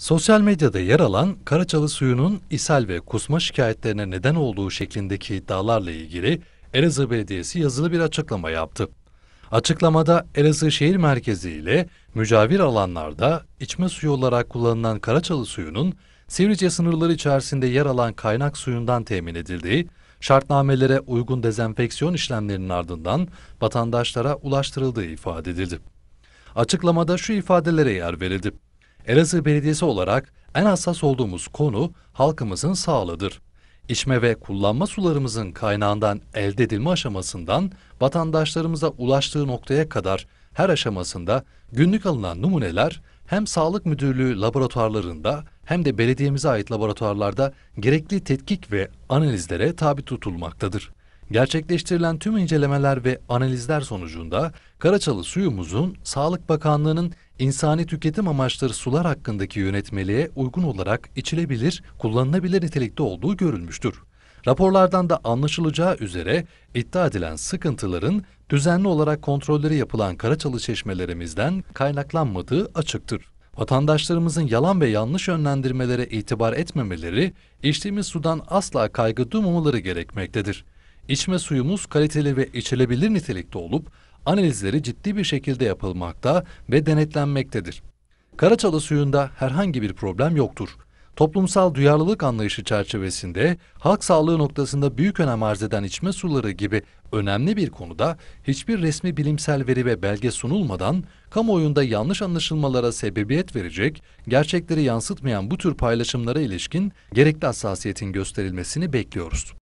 Sosyal medyada yer alan Karaçalı suyunun ishal ve kusma şikayetlerine neden olduğu şeklindeki iddialarla ilgili Elazığ Belediyesi yazılı bir açıklama yaptı. Açıklamada Elazığ şehir merkezi ile mücavir alanlarda içme suyu olarak kullanılan Karaçalı suyunun Sivrice sınırları içerisinde yer alan kaynak suyundan temin edildiği, şartnamelere uygun dezenfeksiyon işlemlerinin ardından vatandaşlara ulaştırıldığı ifade edildi. Açıklamada şu ifadelere yer verildi. Elazığ Belediyesi olarak en hassas olduğumuz konu halkımızın sağlığıdır. İçme ve kullanma sularımızın kaynağından elde edilme aşamasından vatandaşlarımıza ulaştığı noktaya kadar her aşamasında günlük alınan numuneler hem Sağlık Müdürlüğü laboratuvarlarında hem de belediyemize ait laboratuvarlarda gerekli tetkik ve analizlere tabi tutulmaktadır. Gerçekleştirilen tüm incelemeler ve analizler sonucunda Karaçalı suyumuzun Sağlık Bakanlığı'nın insani tüketim amaçları sular hakkındaki yönetmeliğe uygun olarak içilebilir, kullanılabilir nitelikte olduğu görülmüştür. Raporlardan da anlaşılacağı üzere iddia edilen sıkıntıların düzenli olarak kontrolleri yapılan Karaçalı çeşmelerimizden kaynaklanmadığı açıktır. Vatandaşlarımızın yalan ve yanlış yönlendirmelere itibar etmemeleri, içtiğimiz sudan asla kaygı duymamaları gerekmektedir. İçme suyumuz kaliteli ve içilebilir nitelikte olup analizleri ciddi bir şekilde yapılmakta ve denetlenmektedir. Karaçalı suyunda herhangi bir problem yoktur. Toplumsal duyarlılık anlayışı çerçevesinde halk sağlığı noktasında büyük önem arz eden içme suları gibi önemli bir konuda hiçbir resmi bilimsel veri ve belge sunulmadan kamuoyunda yanlış anlaşılmalara sebebiyet verecek, gerçekleri yansıtmayan bu tür paylaşımlara ilişkin gerekli hassasiyetin gösterilmesini bekliyoruz.